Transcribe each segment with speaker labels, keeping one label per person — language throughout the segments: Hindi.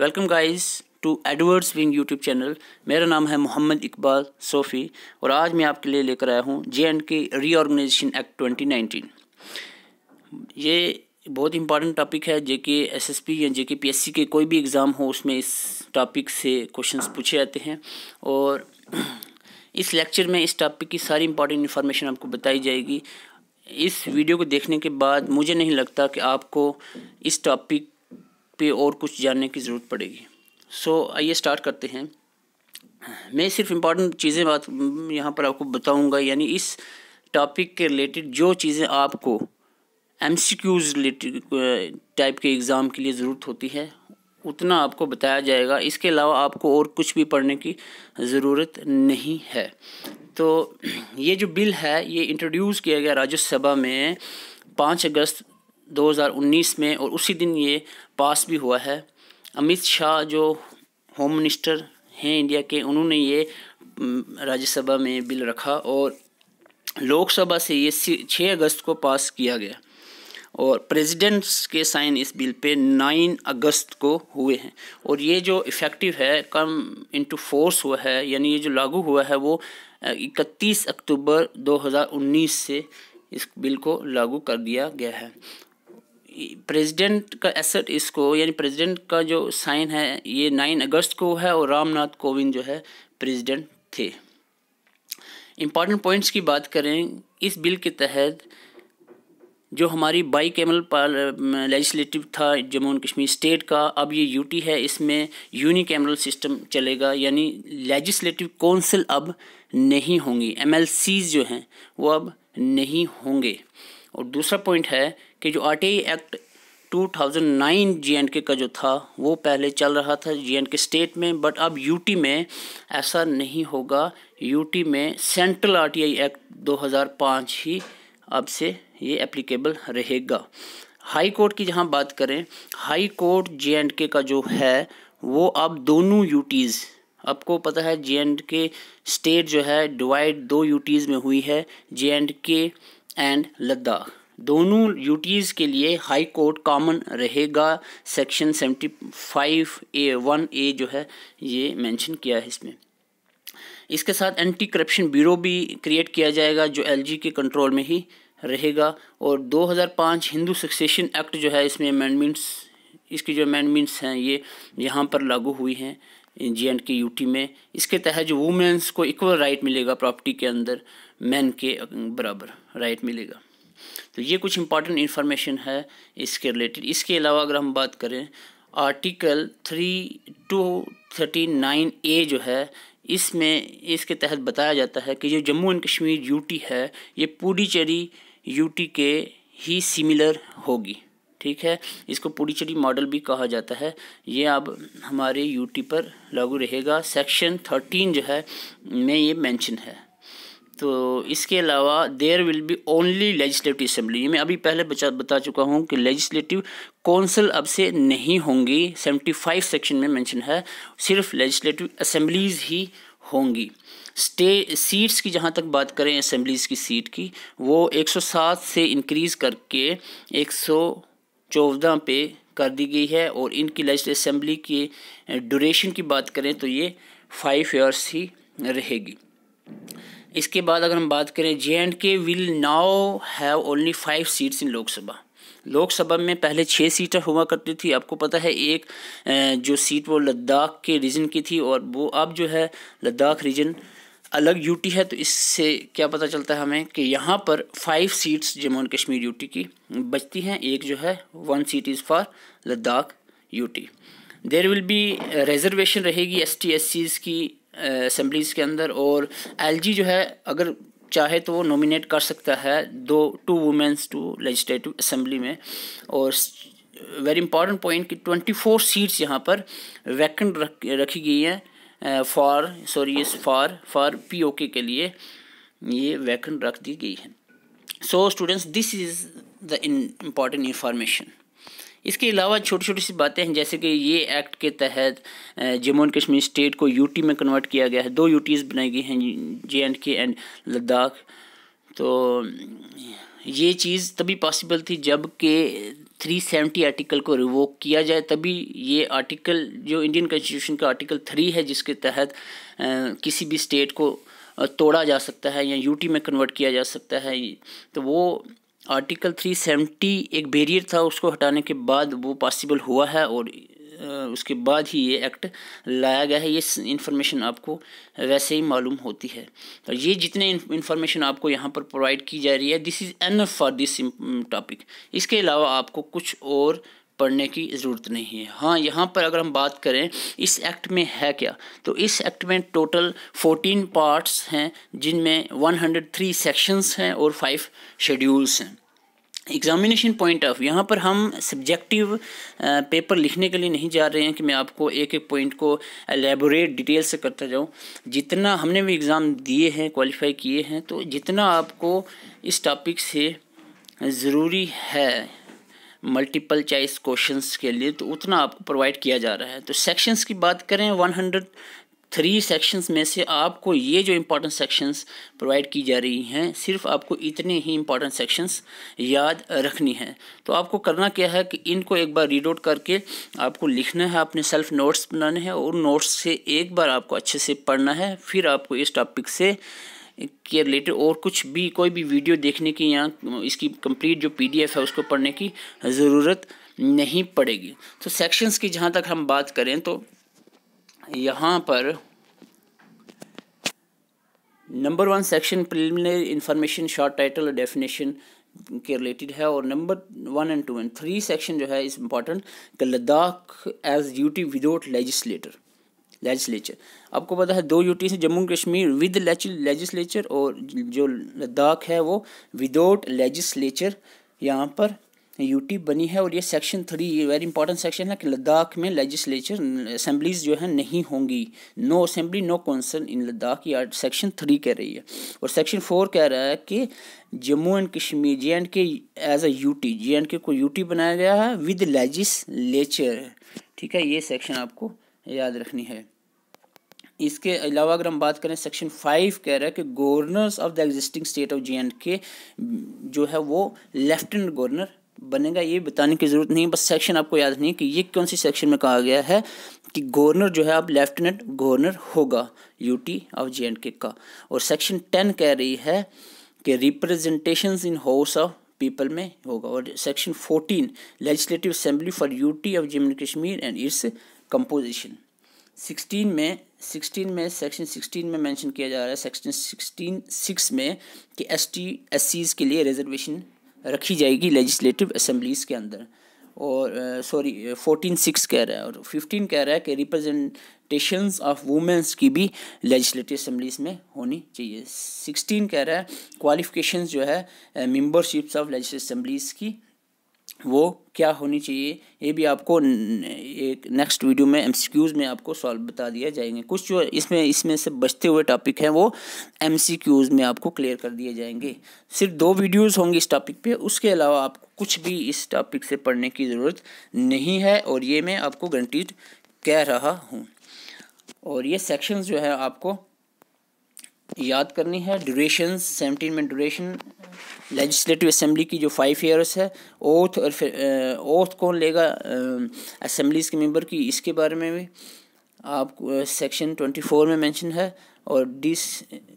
Speaker 1: welcome guys to Edwards wing YouTube channel मेरा नाम है मोहम्मद इकबाल सोफ़ी और आज मैं आपके लिए लेकर आया हूँ J and K reorganisation act 2019 ये बहुत इंपॉर्टेंट टॉपिक है जे के एस एस पी या जे के पी एस सी के कोई भी एग्ज़ाम हो उसमें इस टॉपिक से क्वेश्चन पूछे जाते हैं और इस लेक्चर में इस टॉपिक की सारी इंपॉर्टेंट इन्फॉर्मेशन आपको बताई जाएगी इस वीडियो को देखने के बाद मुझे नहीं लगता कि आपको इस टॉपिक पे और कुछ जानने की ज़रूरत पड़ेगी सो आइए स्टार्ट करते हैं मैं सिर्फ इम्पॉर्टेंट चीज़ें बात यहाँ पर आपको बताऊँगा यानी इस टॉपिक के रिलेटेड जो चीज़ें आपको एम सी क्यूज़ टाइप के एग्ज़ाम के लिए ज़रूरत होती है उतना आपको बताया जाएगा इसके अलावा आपको और कुछ भी पढ़ने की ज़रूरत नहीं है तो ये जो बिल है ये इंट्रोड्यूस किया गया राज्यसभा में पाँच अगस्त 2019 में और उसी दिन ये पास भी हुआ है अमित शाह जो होम मिनिस्टर हैं इंडिया के उन्होंने ये राज्यसभा में बिल रखा और लोकसभा से ये छः अगस्त को पास किया गया और प्रेसिडेंट्स के साइन इस बिल पे 9 अगस्त को हुए हैं और ये जो इफ़ेक्टिव है कम इनटू फोर्स हुआ है यानी ये जो लागू हुआ है वो 31 अक्टूबर 2019 से इस बिल को लागू कर दिया गया है प्रेसिडेंट का एसेट इसको यानी प्रेसिडेंट का जो साइन है ये नाइन अगस्त को है और रामनाथ कोविंद जो है प्रेसिडेंट थे इम्पॉर्टेंट पॉइंट्स की बात करें इस बिल के तहत जो हमारी बाई कैमल लेजिस्लेटिव था जम्मू एंड कश्मीर स्टेट का अब ये यूटी है इसमें यूनी कैमरल सिस्टम चलेगा यानी लेजिस्लेटिव काउंसिल अब नहीं होंगी एम जो हैं वो अब नहीं होंगे और दूसरा पॉइंट है कि जो आर एक्ट 2009 के का जो था वो पहले चल रहा था जी के स्टेट में बट अब यूटी में ऐसा नहीं होगा यूटी में सेंट्रल आर एक्ट 2005 ही अब से ये एप्लीकेबल रहेगा हाई कोर्ट की जहाँ बात करें हाई कोर्ट जे के का जो है वो अब दोनों यूटीज़ आपको पता है जे एंड के स्टेट जो है डिवाइड दो यूटीज़ में हुई है J and K and Ladakh दोनों यूटीज़ के लिए हाई कोर्ट कॉमन रहेगा section seventy five A one A जो है ये मेंशन किया है इसमें इसके साथ एंटी करप्शन ब्यूरो भी क्रिएट किया जाएगा जो एलजी के कंट्रोल में ही रहेगा और 2005 हिंदू सक्सेशन एक्ट जो है इसमें अमेंडमेंट्स इसकी जो अमेंडमेंट्स हैं ये यहाँ पर लागू हुई हैं जे एंड के यूटी में इसके तहत जो वुमेंस को इक्वल राइट मिलेगा प्रॉपर्टी के अंदर मैन के बराबर राइट मिलेगा तो ये कुछ इंपॉर्टेंट इन्फॉर्मेशन है इसके रिलेटेड इसके अलावा अगर हम बात करें article three two thirty nine A जो है इसमें इसके तहत बताया जाता है कि जो जम्मू एंड कश्मीर यूटी है ये पुडीचेरी यूटी के ही सिमिलर होगी ठीक है इसको पुडीचेरी मॉडल भी कहा जाता है ये अब हमारे यूटी पर लागू रहेगा सेक्शन थर्टीन जो है में ये मेंशन है तो इसके अलावा there will be only legislative assembly मैं अभी पहले बचा बता चुका हूँ कि लेजिस्लेटिव कौंसिल अब से नहीं होंगी 75 सेक्शन में मेंशन है सिर्फ लेजिस्लेटिव असम्बलीज़ ही होंगी स्टे सीट्स की जहाँ तक बात करें असम्बलीज़ की सीट की वो 107 से इंक्रीज़ करके 114 पे कर दी गई है और इनकी लेजिस्लेटिव असम्बली की ड्यूरेशन की बात करें तो ये फाइव ईयर्स ही रहेगी इसके बाद अगर हम बात करें J and K will now have only five seats in Lok Sabha Lok Sabha में पहले छः सीटें हुआ करती थी आपको पता है एक जो सीट वो लद्दाख के रीजन की थी और वो अब जो है लद्दाख रीजन अलग यूटी है तो इससे क्या पता चलता है हमें कि यहाँ पर five seats Jammu and Kashmir UT की बचती हैं एक जो है one seat is for Ladakh UT there will be reservation रहेगी एस टी एस सीज़ की असम्बलीज़ के अंदर और एलजी जो है अगर चाहे तो वो नॉमिनेट कर सकता है दो two womens to legislative assembly में और वेरी इंपॉर्टेंट पॉइंट कि ट्वेंटी फोर सीट्स यहाँ पर वैकेंट रख रखी गई हैं फॉर सॉरी ये फॉर फॉर पीओके के लिए ये वैकेंट रख दी गई है so students this is the important information इसके अलावा छोटी छोटी सी बातें हैं जैसे कि ये एक्ट के तहत जम्मू एंड कश्मीर स्टेट को यूटी में कन्वर्ट किया गया है दो यूटीज़ बनाई गई हैं J and K and Ladakh तो ये चीज़ तभी पॉसिबल थी जब के 370 आर्टिकल को रिवोक किया जाए तभी ये आर्टिकल जो इंडियन कॉन्स्टिट्यूशन का आर्टिकल थ्री है जिसके तहत किसी भी स्टेट को तोड़ा जा सकता है या यूटी में कन्वर्ट किया जा सकता है तो वो आर्टिकल 370 एक बैरियर था उसको हटाने के बाद वो पॉसिबल हुआ है और उसके बाद ही ये एक्ट लाया गया है ये इन्फॉर्मेशन आपको वैसे ही मालूम होती है और ये जितने इन्फॉर्मेशन आपको यहाँ पर प्रोवाइड की जा रही है this is enough for this topic इसके अलावा आपको कुछ और पढ़ने की ज़रूरत नहीं है हाँ यहाँ पर अगर हम बात करें इस एक्ट में है क्या तो इस एक्ट में टोटल 14 पार्ट्स हैं जिनमें 103 सेक्शंस हैं और 5 शेड्यूल्स हैं एग्जामिनेशन पॉइंट ऑफ यहाँ पर हम सब्जेक्टिव पेपर लिखने के लिए नहीं जा रहे हैं कि मैं आपको एक एक पॉइंट को एलेबोरेट डिटेल से करता जाऊँ जितना हमने भी एग्ज़ाम दिए हैं क्वालिफाई किए हैं तो जितना आपको इस टॉपिक से ज़रूरी है मल्टीपल चॉइस क्वेश्चंस के लिए तो उतना आपको प्रोवाइड किया जा रहा है तो सेक्शंस की बात करें वन हंड्रेड थ्री सेक्शंस में से आपको ये जो इम्पोर्टेंट सेक्शंस प्रोवाइड की जा रही हैं सिर्फ आपको इतने ही इम्पोर्टेंट सेक्शंस याद रखनी है तो आपको करना क्या है कि इनको एक बार रीड आउट करके आपको लिखना है अपने सेल्फ नोट्स बनाने हैं और नोट्स से एक बार आपको अच्छे से पढ़ना है फिर आपको इस टॉपिक से के रिलेटेड और कुछ भी कोई भी वीडियो देखने की या इसकी कंप्लीट जो पीडीएफ है उसको पढ़ने की ज़रूरत नहीं पड़ेगी तो सेक्शंस की जहाँ तक हम बात करें तो यहाँ पर number one section preliminary information short title और डेफिनेशन के रिलेटेड है और number one and two and three section जो है इस important Ladakh as UT without legislator legislature आपको पता है दो यूटी से जम्मू कश्मीर विद लेजिस्लेचर और जो लद्दाख है वो विदाउट लेजिस्लेचर यहाँ पर यूटी बनी है और ये section three very important section है कि लद्दाख में लेजिस्लेचर असम्बलीज जो है नहीं होंगी no assembly no council in Ladakh ये सेक्शन थ्री कह रही है और सेक्शन फोर कह रहा है कि Jammu and Kashmir J and K as a UT J and K को यूटी बनाया गया है विद लेजिस्लेचर ठीक है ये सेक्शन आपको याद रखनी है इसके अलावा अगर हम बात करें सेक्शन फाइव कह रहा है कि governors of the existing state of J and K जो है वो लेफ्टिनेंट गवर्नर बनेगा ये बताने की ज़रूरत नहीं बस सेक्शन आपको याद नहीं कि ये कौन सी सेक्शन में कहा गया है कि गवर्नर जो है अब लेफ्टिनेंट गवर्नर होगा UT of J and K का और सेक्शन टेन कह रही है कि representation in house of people में होगा और section fourteen legislative assembly for UT of Jammu and Kashmir and its composition sixteen में सिक्सटीन में सेक्शन सिक्सटीन में मेंशन किया जा रहा है सेक्शन सिक्सटीन सिक्स में कि एस टी एस सीज़ के लिए रिजर्वेशन रखी जाएगी लेजिस्लेटिव असम्बलीज़ के अंदर और सॉरी फोर्टीन सिक्स कह रहा है और फिफ्टीन कह रहा है कि रिप्रेजेंटेशन ऑफ वुमेंस की भी लेजिस्लेटिव असम्बलीज में होनी चाहिए सिक्सटीन कह रहा है क्वालिफिकेशन जो है मेम्बरशिप्स ऑफ लेजिस्लेटिव असम्बलीज की वो क्या होनी चाहिए ये भी आपको एक नेक्स्ट वीडियो में एमसीक्यूज़ में आपको सॉल्व बता दिया जाएंगे कुछ जो इसमें इसमें से बचते हुए टॉपिक हैं वो एमसीक्यूज़ में आपको क्लियर कर दिए जाएंगे सिर्फ दो वीडियोस होंगे इस टॉपिक पे उसके अलावा आपको कुछ भी इस टॉपिक से पढ़ने की ज़रूरत नहीं है और ये मैं आपको गारंटीड कह रहा हूँ और ये सेक्शंस जो है आपको याद करनी है ड्यूरेशन सेवनटीन में ड्यूरेशन लेजिस्लेटिव असम्बली की जो फाइव ईयर्स है ओथ और फिर ओथ कौन लेगा असम्बलीज के मेंबर की इसके बारे में भी आप सेक्शन ट्वेंटी फोर में मेंशन है और डिस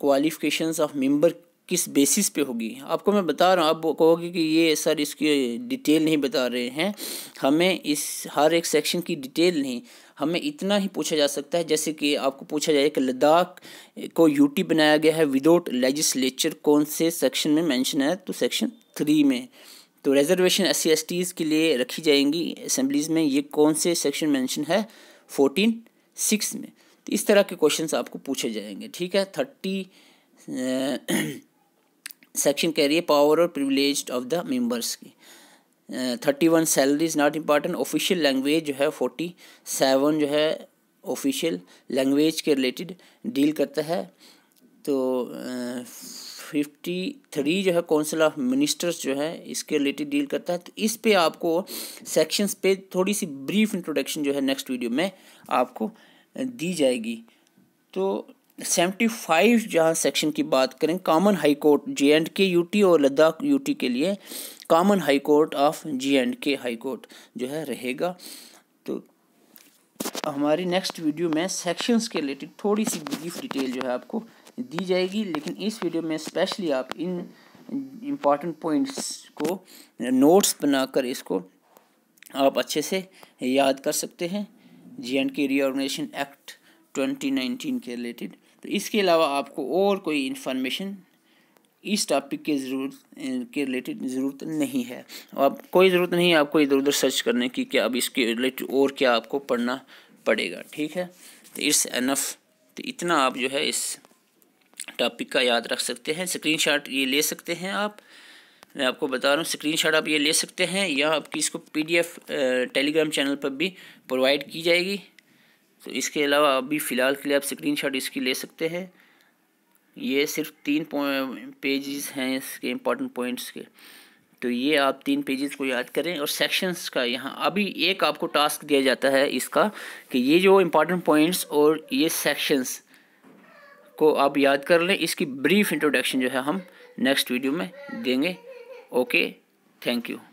Speaker 1: क्वालिफिकेशंस ऑफ मेंबर किस बेसिस पे होगी आपको मैं बता रहा हूँ आप कहोगे कि ये सर इसकी डिटेल नहीं बता रहे हैं हमें इस हर एक सेक्शन की डिटेल नहीं हमें इतना ही पूछा जा सकता है जैसे कि आपको पूछा जाए कि लद्दाख को यूटी बनाया गया है विदाउट लेजिस्लेचर कौन से सेक्शन में मेंशन है तो सेक्शन थ्री में तो रिजर्वेशन एस सी के लिए रखी जाएंगी असम्बलीज़ में ये कौन से सेक्शन मैंशन है फोर्टीन सिक्स में तो इस तरह के क्वेश्चन आपको पूछे जाएंगे ठीक है थर्टी सेक्शन कह रही है पावर और प्रिविलेज ऑफ द मेंबर्स की thirty one salary is not important official language जो है फोर्टी सेवन जो है ऑफिशियल लैंग्वेज के रिलेटेड डील करता है तो फिफ्टी थ्री जो है काउंसिल ऑफ मिनिस्टर्स जो है इसके रिलेटेड डील करता है तो इस पे आपको सेक्शंस पे थोड़ी सी ब्रीफ इंट्रोडक्शन जो है नेक्स्ट वीडियो में आपको दी जाएगी तो सेवेंटी फाइव जहाँ सेक्शन की बात करें common high court J and K U T और लद्दाख यू टी के लिए common high court of J and K high court जो है रहेगा तो हमारी नेक्स्ट वीडियो में सेक्शंस के रिलेटेड थोड़ी सी ब्रीफ डिटेल जो है आपको दी जाएगी लेकिन इस वीडियो में स्पेशली आप इन इम्पॉर्टेंट पॉइंट्स को नोट्स बनाकर इसको आप अच्छे से याद कर सकते हैं J and K reorganisation act 2019 के रिलेटेड तो इसके अलावा आपको और कोई इन्फॉर्मेशन इस टॉपिक के ज़रूरत के रिलेटेड ज़रूरत नहीं है आप कोई ज़रूरत नहीं है आपको इधर उधर सर्च करने की कि अब इसके रिलेटेड और क्या आपको पढ़ना पड़ेगा ठीक है तो इट्स एनफ तो इतना आप जो है इस टॉपिक का याद रख सकते हैं स्क्रीनशॉट ये ले सकते हैं आप मैं आपको बता रहा हूँ स्क्रीनशॉट आप ये ले सकते हैं या आपकी इसको पीडीएफ टेलीग्राम चैनल पर भी प्रोवाइड की जाएगी तो इसके अलावा अभी फ़िलहाल के लिए आप स्क्रीनशॉट इसकी ले सकते हैं ये सिर्फ तीन पेजेस हैं इसके इम्पॉर्टेंट पॉइंट्स के तो ये आप तीन पेजेस को याद करें और सेक्शंस का यहाँ अभी एक आपको टास्क दिया जाता है इसका कि ये जो इम्पॉर्टेंट पॉइंट्स और ये सेक्शंस को आप याद कर लें इसकी ब्रीफ इंट्रोडक्शन जो है हम नेक्स्ट वीडियो में देंगे ओके थैंक यू